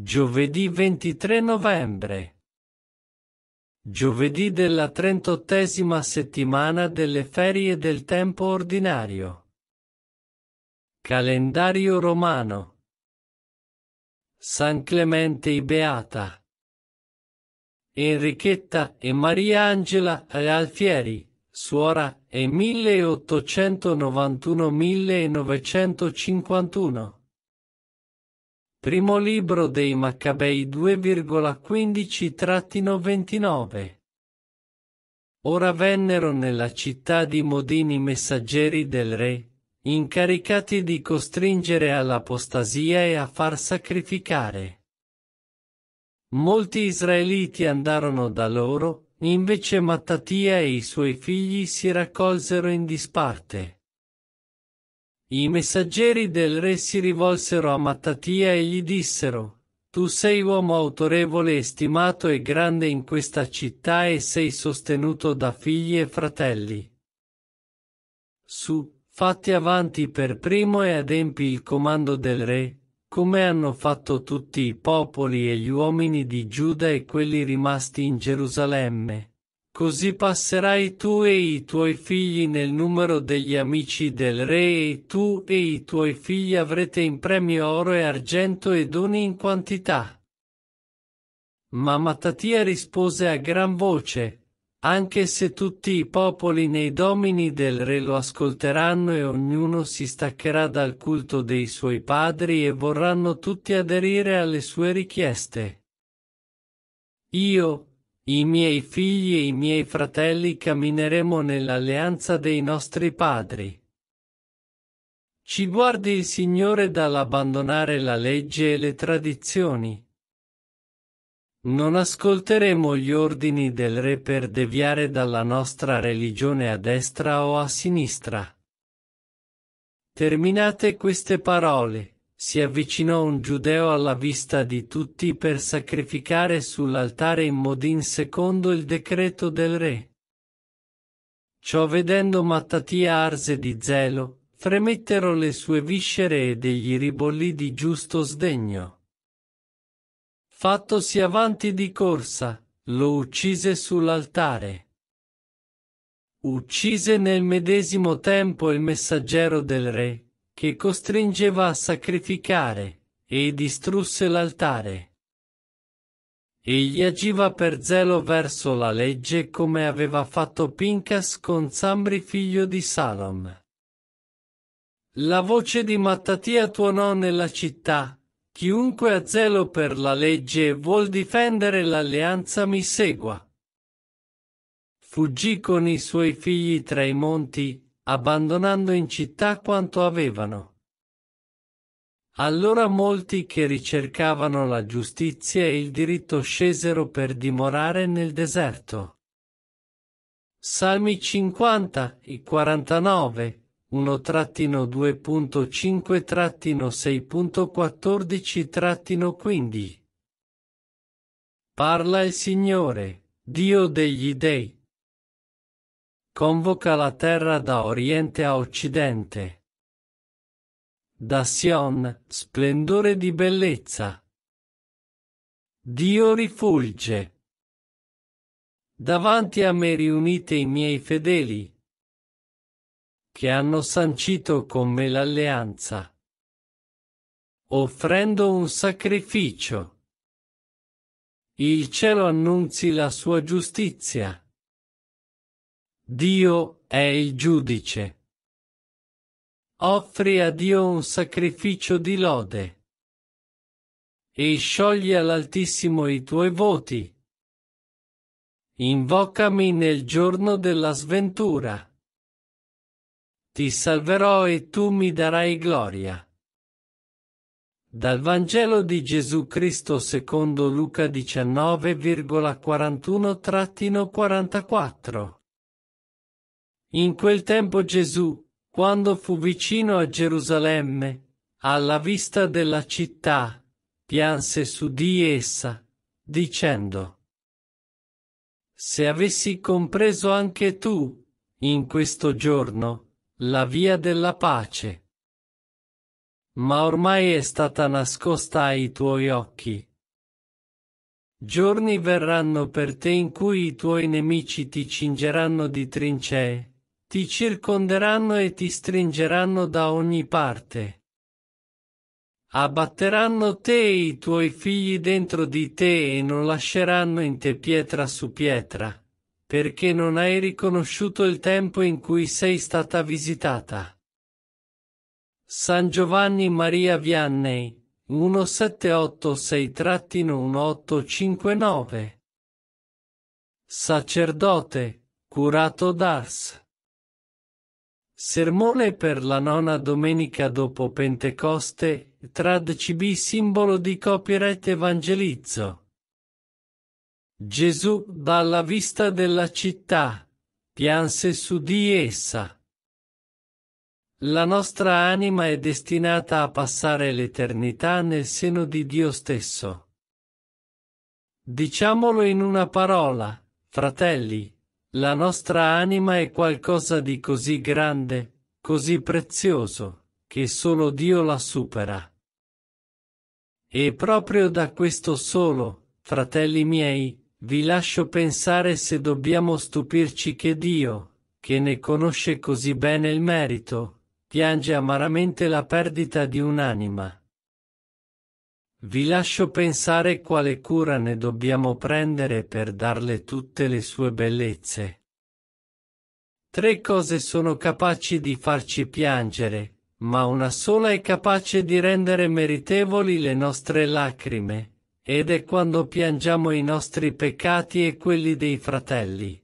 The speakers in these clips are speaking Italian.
Giovedì 23 novembre. Giovedì della trentottesima settimana delle ferie del tempo ordinario. Calendario romano. San Clemente i Beata. Enrichetta e Maria Angela e Alfieri, suora, e 1891-1951. Primo libro dei Maccabei 2,15-29 Ora vennero nella città di Modini messaggeri del re, incaricati di costringere all'apostasia e a far sacrificare. Molti israeliti andarono da loro, invece Mattatia e i suoi figli si raccolsero in disparte. I messaggeri del re si rivolsero a Mattatia e gli dissero, Tu sei uomo autorevole e stimato e grande in questa città e sei sostenuto da figli e fratelli. Su, fatti avanti per primo e adempi il comando del re, come hanno fatto tutti i popoli e gli uomini di Giuda e quelli rimasti in Gerusalemme. Così passerai tu e i tuoi figli nel numero degli amici del re e tu e i tuoi figli avrete in premio oro e argento e doni in quantità. Ma Mattatia rispose a gran voce, anche se tutti i popoli nei domini del re lo ascolteranno e ognuno si staccherà dal culto dei suoi padri e vorranno tutti aderire alle sue richieste. Io, i miei figli e i miei fratelli cammineremo nell'alleanza dei nostri padri. Ci guardi il Signore dall'abbandonare la legge e le tradizioni. Non ascolteremo gli ordini del Re per deviare dalla nostra religione a destra o a sinistra. Terminate queste parole si avvicinò un giudeo alla vista di tutti per sacrificare sull'altare in modin secondo il decreto del re. Ciò vedendo Mattatia arse di zelo, fremettero le sue viscere ed egli ribollì di giusto sdegno. Fattosi avanti di corsa, lo uccise sull'altare. Uccise nel medesimo tempo il messaggero del re, che costringeva a sacrificare, e distrusse l'altare. Egli agiva per zelo verso la legge come aveva fatto Pincas con Samri figlio di Salom. La voce di Mattatia tuonò nella città, chiunque ha zelo per la legge e vuol difendere l'alleanza mi segua. Fuggì con i suoi figli tra i monti, abbandonando in città quanto avevano. Allora molti che ricercavano la giustizia e il diritto scesero per dimorare nel deserto. Salmi 50, i 49, 1-2.5-6.14-15. Parla il Signore, Dio degli dei convoca la terra da oriente a occidente. Da Sion, splendore di bellezza. Dio rifulge. Davanti a me riunite i miei fedeli, che hanno sancito con me l'alleanza, offrendo un sacrificio. Il cielo annunzi la sua giustizia. Dio è il giudice. Offri a Dio un sacrificio di lode. E sciogli all'Altissimo i tuoi voti. Invocami nel giorno della sventura. Ti salverò e tu mi darai gloria. Dal Vangelo di Gesù Cristo secondo Luca 19,41-44 in quel tempo Gesù, quando fu vicino a Gerusalemme, alla vista della città, pianse su di essa, dicendo, Se avessi compreso anche tu, in questo giorno, la via della pace. Ma ormai è stata nascosta ai tuoi occhi. Giorni verranno per te in cui i tuoi nemici ti cingeranno di trincee ti circonderanno e ti stringeranno da ogni parte. Abbatteranno te e i tuoi figli dentro di te e non lasceranno in te pietra su pietra, perché non hai riconosciuto il tempo in cui sei stata visitata. San Giovanni Maria Vianney 1786-1859 Sacerdote, curato d'Ars Sermone per la nona domenica dopo Pentecoste, trad CB simbolo di copyright evangelizzo. Gesù, dalla vista della città, pianse su di essa. La nostra anima è destinata a passare l'eternità nel seno di Dio stesso. Diciamolo in una parola, fratelli, la nostra anima è qualcosa di così grande, così prezioso, che solo Dio la supera. E proprio da questo solo, fratelli miei, vi lascio pensare se dobbiamo stupirci che Dio, che ne conosce così bene il merito, piange amaramente la perdita di un'anima. Vi lascio pensare quale cura ne dobbiamo prendere per darle tutte le sue bellezze. Tre cose sono capaci di farci piangere, ma una sola è capace di rendere meritevoli le nostre lacrime, ed è quando piangiamo i nostri peccati e quelli dei fratelli.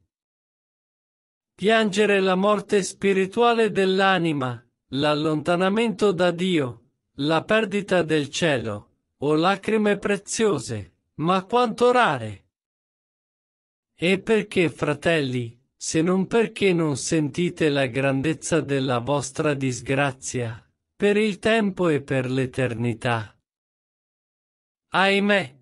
Piangere la morte spirituale dell'anima, l'allontanamento da Dio, la perdita del cielo o lacrime preziose, ma quanto rare. E perché, fratelli, se non perché non sentite la grandezza della vostra disgrazia, per il tempo e per l'eternità? Ahimè!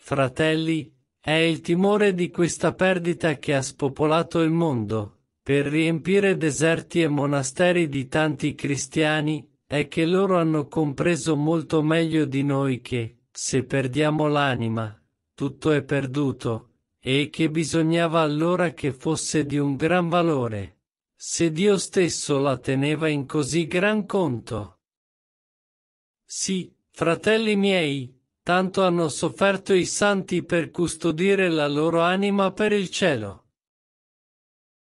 Fratelli, è il timore di questa perdita che ha spopolato il mondo, per riempire deserti e monasteri di tanti cristiani, è che loro hanno compreso molto meglio di noi che, se perdiamo l'anima, tutto è perduto, e che bisognava allora che fosse di un gran valore, se Dio stesso la teneva in così gran conto. Sì, fratelli miei, tanto hanno sofferto i santi per custodire la loro anima per il cielo.